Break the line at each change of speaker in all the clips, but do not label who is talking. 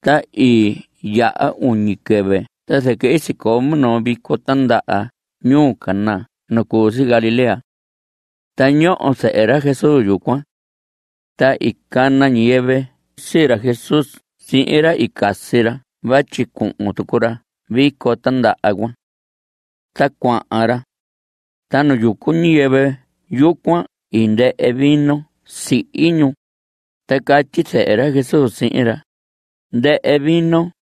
ta i ya unikebe, ta se que si como no a tanda'a cana. no kusi galilea ta o se era jesús yukwa, ta nieve. Si era jesús si era casera, vachi ku'un vi bico agua, ta ara. ta no yuku nieve. yukwa Inde vino si inu. ta kachi se era jesús si era de evino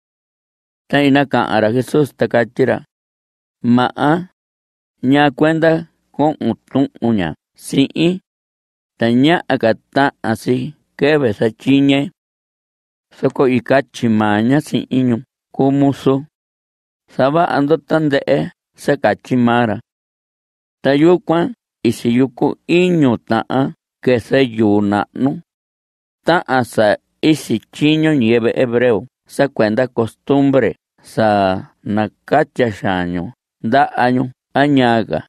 taina ara, Jesús takachira ma'a ña cuenta con utun uña Si, taña akata así que chiñe, soko ikachi maña si iño su, saba ando se kachimara mara y isiyuku iño ta'a que se no ta'a y si chino nieve hebreo, sa cuenta costumbre, sa nakachashaño, da año añaga.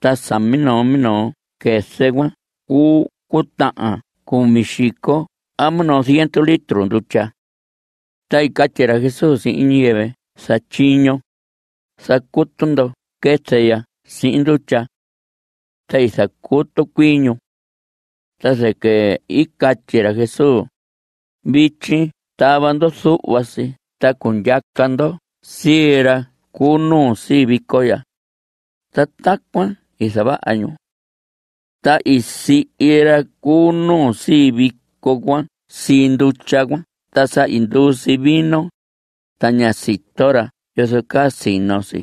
Ta mino que segua u mi chico amno ciento litro ducha. Ta cachera Jesús y nieve, sa chino, sa que sea sin ducha. Ta sacuto Ta se que cachera Jesús bichi tabando wasi, ta si sira kuno si bikoya ta isaba año ta isi era kunu si sin si tasa tasa sa y vino ta no no si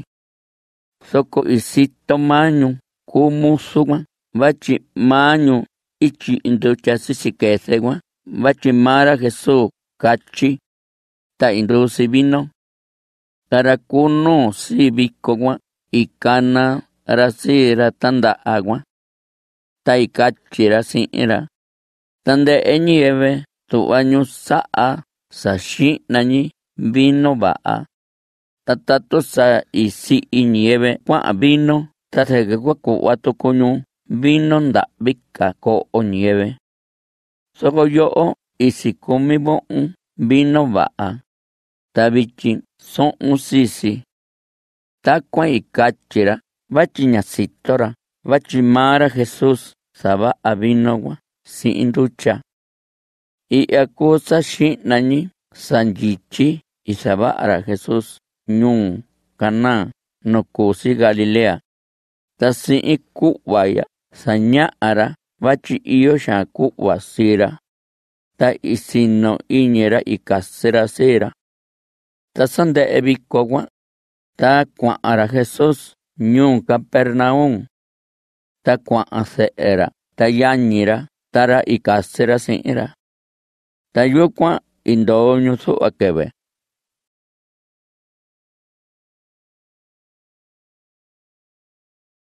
soko isito maño kumusuguan bachi maño ichi induchasi sikeseguan Machimara Jesús cachi ta indru sibino tarakuno sibikowa ikana rasira tanda agua ta ikachira sinira tande eñieve tu año saa sashi nani vino baa tatato sa si inieve kwa vino tategwa coño vino kunyu vino ndabika ko onieve yo vino vaa Tabichin, son un sisi, tacuan icachera sitora. vachimara Jesús sabá si nani. i'akusa Y isaba ara Jesús ñun Caná cosi Galilea, Tasi y Sanya ara. Wachi iyo xaku wasira, ta isino iñera casera sera. Ta sande bikowa, ta ara Jesus. ñunka Pernaum, ta kuaa seera, ta yañira, tara ikasera seera. Ta yukwa indoño suakebe.